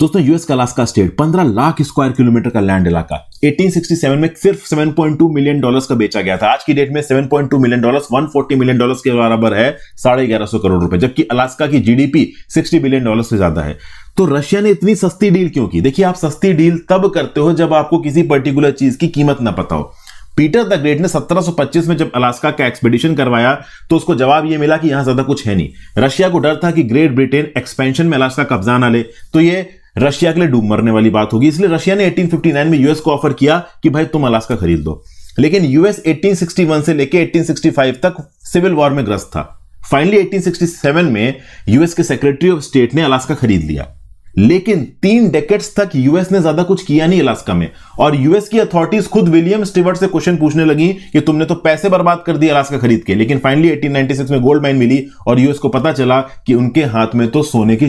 दोस्तों यूएस का Alaska state 15 lakh square kilometre का लैंड इलाका 1867 में सिर्फ 7.2 मिलियन डॉलर्स का बेचा गया था आज की डेट में 7.2 मिलियन डॉलर्स 140 मिलियन डॉलर्स के बराबर है साढ़े ग्यारह सौ करोड़ रुपए जबकि अलास्का की जीडीपी 60 बिलियन डॉलर से ज्यादा है तो रशिया ने इतनी सस्ती डील क्यों की देखिए आप सस्ती डील तब करते हो जब आपको किसी पर्टिकुलर चीज की कीमत ना पता हो पीटर द ग्रेट ने 1725 में जब अलास्का का एक्सपेडिशन करवाया तो उसको जवाब यह मिला कि यहां ज्यादा कुछ है नहीं रशिया को डर था कि ग्रेट ब्रिटेन एक्सपेंशन में अलास्का कब्जा ना ले तो ये रशिया के लिए डूब मरने वाली बात होगी इसलिए रशिया ने 1859 में यूएस को ऑफर किया कि भाई तुम अलास्का खरीद दो लेकिन यूएस 1861 से लेकर 1865 तक सिविल वॉर में ग्रस्त था फाइनली 1867 में यूएस के सेक्रेटरी ऑफ स्टेट ने अलास्का खरीद लिया लेकिन तीन डेकेट्स तक यूएस ने ज्यादा कुछ किया नहीं अलास्का में और यूएस की अथॉरिटीज खुद विलियम स्टीवर्ट से क्वेश्चन पूछने लगी कि तुमने तो पैसे बर्बाद कर दिए अलास्का खरीद के लेकिन फाइनली 1896 में गोल्ड माइन मिली और यूएस को पता चला कि उनके हाथ में तो सोने की